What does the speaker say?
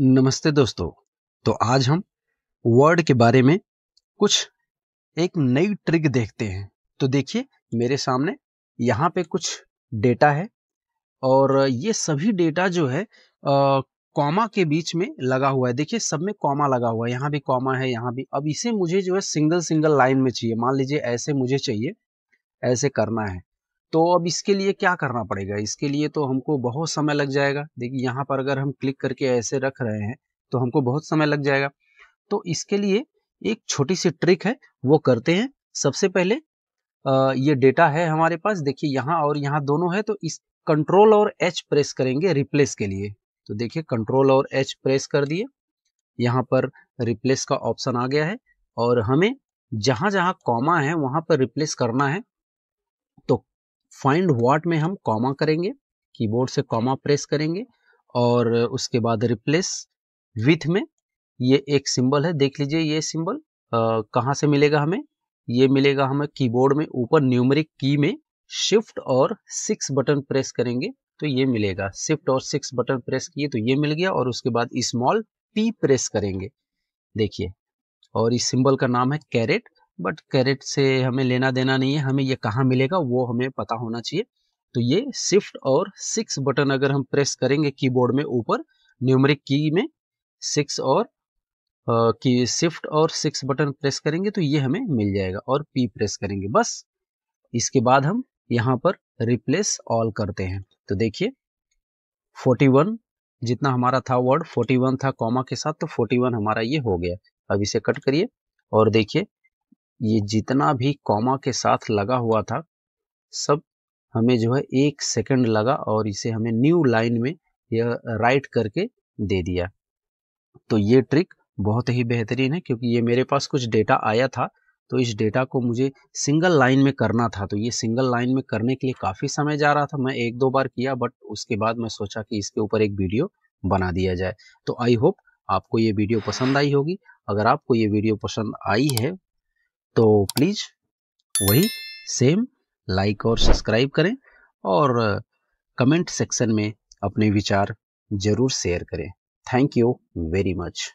नमस्ते दोस्तों तो आज हम वर्ड के बारे में कुछ एक नई ट्रिक देखते हैं तो देखिए मेरे सामने यहाँ पे कुछ डेटा है और ये सभी डेटा जो है कॉमा के बीच में लगा हुआ है देखिए सब में कॉमा लगा हुआ है यहाँ भी कॉमा है यहाँ भी अब इसे मुझे जो है सिंगल सिंगल लाइन में चाहिए मान लीजिए ऐसे मुझे चाहिए ऐसे करना है तो अब इसके लिए क्या करना पड़ेगा इसके लिए तो हमको बहुत समय लग जाएगा देखिए यहाँ पर अगर हम क्लिक करके ऐसे रख रहे हैं तो हमको बहुत समय लग जाएगा तो इसके लिए एक छोटी सी ट्रिक है वो करते हैं सबसे पहले ये डेटा है हमारे पास देखिए यहाँ और यहाँ दोनों है तो इस कंट्रोल और एच प्रेस करेंगे रिप्लेस के लिए तो देखिए कंट्रोल और एच प्रेस कर दिए यहाँ पर रिप्लेस का ऑप्शन आ गया है और हमें जहां जहां कॉमा है वहां पर रिप्लेस करना है फाइंड वाट में हम कॉमा करेंगे कीबोर्ड से कॉमा प्रेस करेंगे और उसके बाद रिप्लेस विथ में ये एक सिंबल है देख लीजिए ये सिंबल कहाँ से मिलेगा हमें ये मिलेगा हमें कीबोर्ड में ऊपर न्यूमरिक की में शिफ्ट और सिक्स बटन प्रेस करेंगे तो ये मिलेगा शिफ्ट और सिक्स बटन प्रेस किए तो ये मिल गया और उसके बाद स्मॉल पी प्रेस करेंगे देखिए और इस सिंबल का नाम है कैरेट बट कैरेट से हमें लेना देना नहीं है हमें ये कहाँ मिलेगा वो हमें पता होना चाहिए तो ये शिफ्ट और सिक्स बटन अगर हम प्रेस करेंगे कीबोर्ड में ऊपर न्यूमरिक की में सिक्स और की शिफ्ट और सिक्स बटन प्रेस करेंगे तो ये हमें मिल जाएगा और पी प्रेस करेंगे बस इसके बाद हम यहाँ पर रिप्लेस ऑल करते हैं तो देखिए 41 जितना हमारा था वर्ड 41 था कॉमा के साथ तो 41 हमारा ये हो गया अब इसे कट करिए और देखिए ये जितना भी कॉमा के साथ लगा हुआ था सब हमें जो है एक सेकंड लगा और इसे हमें न्यू लाइन में यह राइट करके दे दिया तो ये ट्रिक बहुत ही बेहतरीन है क्योंकि ये मेरे पास कुछ डेटा आया था तो इस डेटा को मुझे सिंगल लाइन में करना था तो ये सिंगल लाइन में करने के लिए काफ़ी समय जा रहा था मैं एक दो बार किया बट उसके बाद मैं सोचा कि इसके ऊपर एक वीडियो बना दिया जाए तो आई होप आपको ये वीडियो पसंद आई होगी अगर आपको ये वीडियो पसंद आई है तो प्लीज़ वही सेम लाइक और सब्सक्राइब करें और कमेंट सेक्शन में अपने विचार ज़रूर शेयर करें थैंक यू वेरी मच